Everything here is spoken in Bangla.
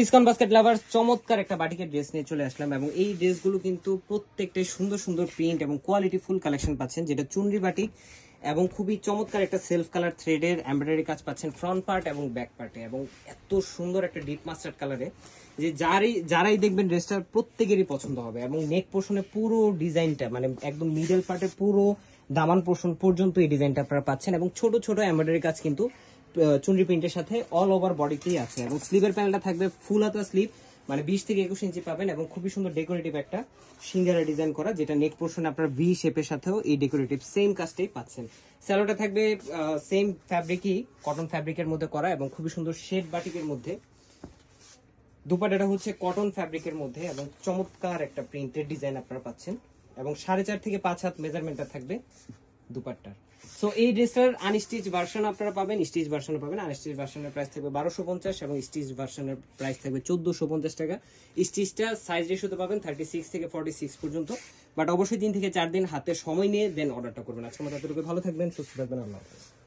ডিসকাউন্ট বাস্কেট লাভার চমৎকার একটা বাটিকের ড্রেস নিয়ে চলে আসলাম এবং এই ড্রেসগুলো কিন্তু প্রত্যেকটাই সুন্দর সুন্দর প্রিন্ট এবং কোয়ালিটি ফুল কালেকশন পাচ্ছেন যেটা চুনরি বাটিক এবং খুবই চমৎকার একটা সেলফ কালার থ্রেডের এমব্রয়ডারি কাজ পাচ্ছেন ফ্রন্ট পার্ট এবং ব্যাক পার্টে এবং এত সুন্দর একটা ডিপ মাস্টার্ড কালারে যে যারাই যারাই দেখবেন ড্রেসটা প্রত্যেকেরই পছন্দ হবে এবং নেক পোর্শনে পুরো ডিজাইনটা মানে একদম মিডল পার্টে পুরো দামান পোর্শন পর্যন্ত এই ডিজাইনটা আপনারা পাচ্ছেন এবং ছোট ছোট এমব্রয়ডারি কাজ কিন্তু চুনরি প্রিন্টের সাথে অল ওভার বডিতেই আছে এবং স্লিভের প্যানেলটা থাকবে ফুল হাতা স্লিভ মানে বিশ থেকে একুশ ইঞ্চি পাবেন এবং খুবই সুন্দর ডেকোরেটিভ একটা সিঙ্গারা ডিজাইন করা যেটা নেক পোর্শন আপনার ভি শেপের সাথেও এই ডেকোরেটিভ সেম কাজটাই পাচ্ছেন স্যালোটা থাকবে সেম ফ্যাব্রিকই কটন ফ্যাব্রিকের মধ্যে করা এবং খুবই সুন্দর শেড বাটিকের মধ্যে দুপাটাটা হচ্ছে কটন ফ্যাব্রিকের মধ্যে এবং চমৎকার একটা প্রিন্টের ডিজাইন আপনারা পাচ্ছেন এবং সাড়ে চার থেকে পাঁচ হাত মেজারমেন্টটা থাকবে দুপাট্টার সো এই ড্রেসটার আনস্টিচ ভার্সন আপনারা পাবেন স্টিচ ভার্সন পাবেন আনস্টিচ ভার্সনের প্রাইস থাকবে বারোশো পঞ্চাশ এবং স্টিচ ভার্সনের প্রাইস থাকবে চোদ্দোশো পঞ্চাশ টাকা স্টিচটা সাইজ রেশোতে পাবেন থার্টি সিক্স থেকে ফর্টি সিক্স পর্যন্ত বাট অবশ্যই তিন থেকে চার দিন হাতে সময় নিয়ে দেন অর্ডারটা করবেন আজকে আমাদের ভালো থাকবেন সুস্থ থাকবেন আল্লাহ